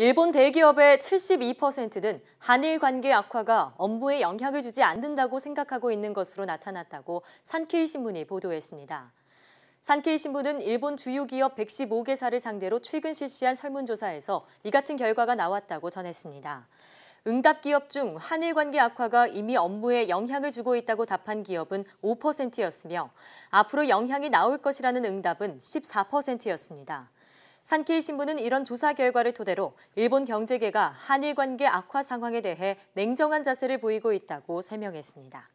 일본 대기업의 72%는 한일 관계 악화가 업무에 영향을 주지 않는다고 생각하고 있는 것으로 나타났다고 산케이신문이 보도했습니다. 산케이신문은 일본 주요 기업 115개사를 상대로 최근 실시한 설문조사에서 이 같은 결과가 나왔다고 전했습니다. 응답 기업 중 한일 관계 악화가 이미 업무에 영향을 주고 있다고 답한 기업은 5%였으며 앞으로 영향이 나올 것이라는 응답은 14%였습니다. 산케이 신문은 이런 조사 결과를 토대로 일본 경제계가 한일 관계 악화 상황에 대해 냉정한 자세를 보이고 있다고 설명했습니다.